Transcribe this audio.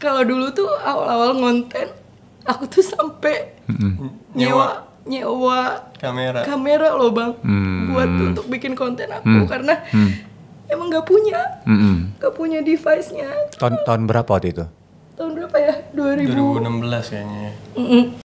kalau dulu tuh awal-awal ngonten aku tuh sampai mm-hmm. nyewa nyewa kamera kamera loh bang mm-hmm. buat untuk bikin konten aku mm-hmm. karena mm-hmm. emang nggak punya nggak mm-hmm. punya device-nya tahun tahun berapa waktu itu tahun berapa ya 2000... 2016 kayaknya mm hmm